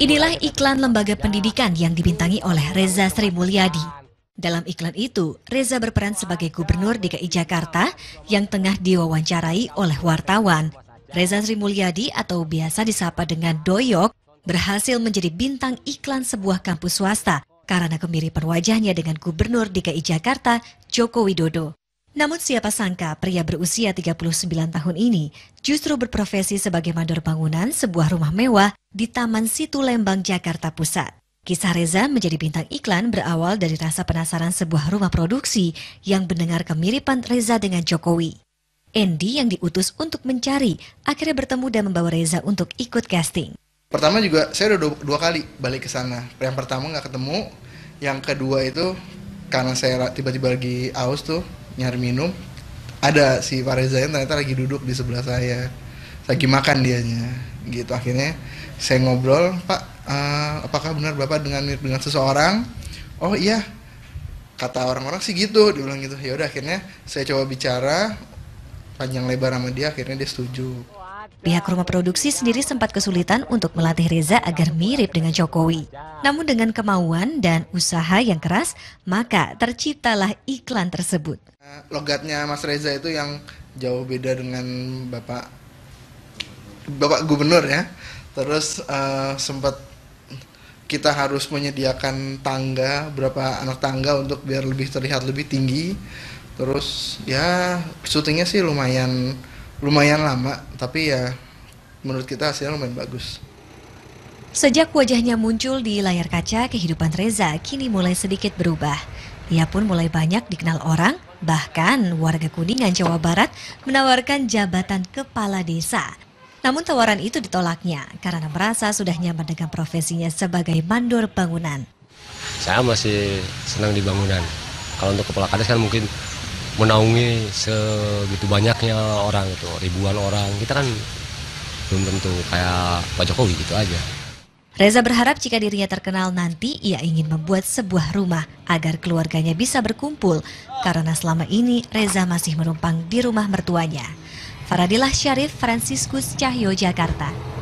Inilah iklan lembaga pendidikan yang dibintangi oleh Reza Sri Mulyadi. Dalam iklan itu, Reza berperan sebagai gubernur DKI Jakarta yang tengah diwawancarai oleh wartawan. Reza Sri Mulyadi atau biasa disapa dengan Doyok berhasil menjadi bintang iklan sebuah kampus swasta karena kemiripan wajahnya dengan gubernur DKI Jakarta Joko Widodo. Namun siapa sangka pria berusia 39 tahun ini justru berprofesi sebagai mandor bangunan sebuah rumah mewah di Taman Situ Lembang, Jakarta Pusat. Kisah Reza menjadi bintang iklan berawal dari rasa penasaran sebuah rumah produksi yang mendengar kemiripan Reza dengan Jokowi. Andy yang diutus untuk mencari akhirnya bertemu dan membawa Reza untuk ikut casting. Pertama juga saya udah dua, dua kali balik ke sana. Yang pertama nggak ketemu, yang kedua itu karena saya tiba-tiba lagi aus tuh, nyari minum ada si Fareza yang ternyata lagi duduk di sebelah saya lagi makan dianya gitu akhirnya saya ngobrol pak uh, apakah benar bapak dengan dengan seseorang oh iya kata orang-orang sih gitu dibilang gitu ya udah akhirnya saya coba bicara panjang lebar sama dia akhirnya dia setuju Pihak rumah produksi sendiri sempat kesulitan untuk melatih Reza agar mirip dengan Jokowi. Namun dengan kemauan dan usaha yang keras, maka terciptalah iklan tersebut. Eh, logatnya Mas Reza itu yang jauh beda dengan Bapak Bapak Gubernur ya. Terus uh, sempat kita harus menyediakan tangga berapa anak tangga untuk biar lebih terlihat lebih tinggi. Terus ya syutingnya sih lumayan lumayan lama, tapi ya menurut kita hasilnya lumayan bagus. Sejak wajahnya muncul di layar kaca, kehidupan Reza kini mulai sedikit berubah. Ia pun mulai banyak dikenal orang, bahkan warga Kuningan, Jawa Barat menawarkan jabatan kepala desa. Namun tawaran itu ditolaknya karena merasa sudah nyaman dengan profesinya sebagai mandor bangunan. Saya masih senang di bangunan. Kalau untuk kepala kades kan mungkin menaungi segitu banyaknya orang itu ribuan orang kita kan belum tentu kayak Pak Jokowi gitu aja. Reza berharap jika dirinya terkenal nanti ia ingin membuat sebuah rumah agar keluarganya bisa berkumpul karena selama ini Reza masih menumpang di rumah mertuanya. Faradilah Syarif, Franciscus Cahyo, Jakarta.